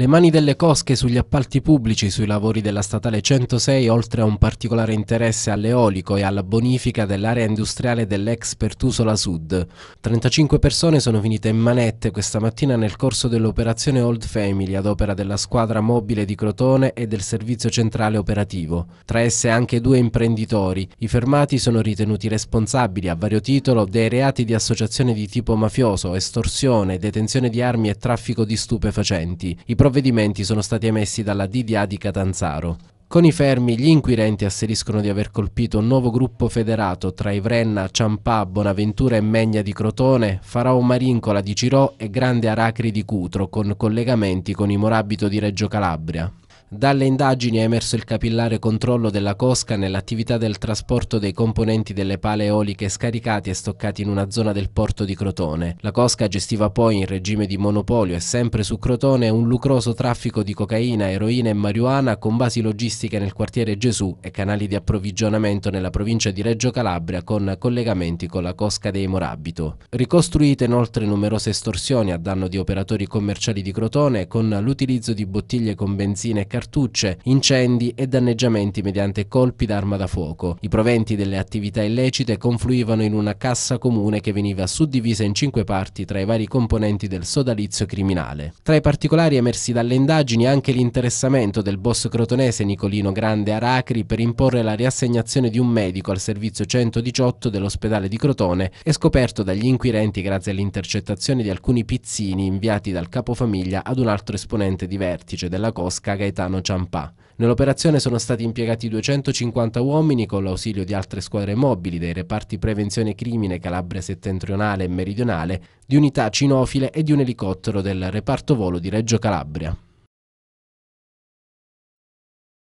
Le mani delle cosche sugli appalti pubblici sui lavori della statale 106, oltre a un particolare interesse all'eolico e alla bonifica dell'area industriale dell'ex Pertusola Sud. 35 persone sono finite in manette questa mattina nel corso dell'operazione Old Family ad opera della squadra mobile di Crotone e del servizio centrale operativo. Tra esse anche due imprenditori. I fermati sono ritenuti responsabili a vario titolo dei reati di associazione di tipo mafioso, estorsione, detenzione di armi e traffico di stupefacenti. I provvedimenti sono stati emessi dalla DDA di Catanzaro. Con i fermi gli inquirenti asseriscono di aver colpito un nuovo gruppo federato tra Ivrenna, Ciampà, Bonaventura e Megna di Crotone, Farao Marincola di Cirò e Grande Aracri di Cutro con collegamenti con i Morabito di Reggio Calabria. Dalle indagini è emerso il capillare controllo della Cosca nell'attività del trasporto dei componenti delle pale eoliche scaricati e stoccati in una zona del porto di Crotone. La Cosca gestiva poi in regime di monopolio e sempre su Crotone un lucroso traffico di cocaina, eroina e marijuana con basi logistiche nel quartiere Gesù e canali di approvvigionamento nella provincia di Reggio Calabria con collegamenti con la Cosca dei Morabito. Ricostruite inoltre numerose estorsioni a danno di operatori commerciali di Crotone con l'utilizzo di bottiglie con benzina e cartucce, incendi e danneggiamenti mediante colpi d'arma da fuoco. I proventi delle attività illecite confluivano in una cassa comune che veniva suddivisa in cinque parti tra i vari componenti del sodalizio criminale. Tra i particolari emersi dalle indagini anche l'interessamento del boss crotonese Nicolino Grande Aracri per imporre la riassegnazione di un medico al servizio 118 dell'ospedale di Crotone è scoperto dagli inquirenti grazie all'intercettazione di alcuni pizzini inviati dal capofamiglia ad un altro esponente di vertice della Cosca Gaetano Milano Ciampà. Nell'operazione sono stati impiegati 250 uomini con l'ausilio di altre squadre mobili dei reparti prevenzione crimine Calabria settentrionale e meridionale, di unità cinofile e di un elicottero del reparto volo di Reggio Calabria.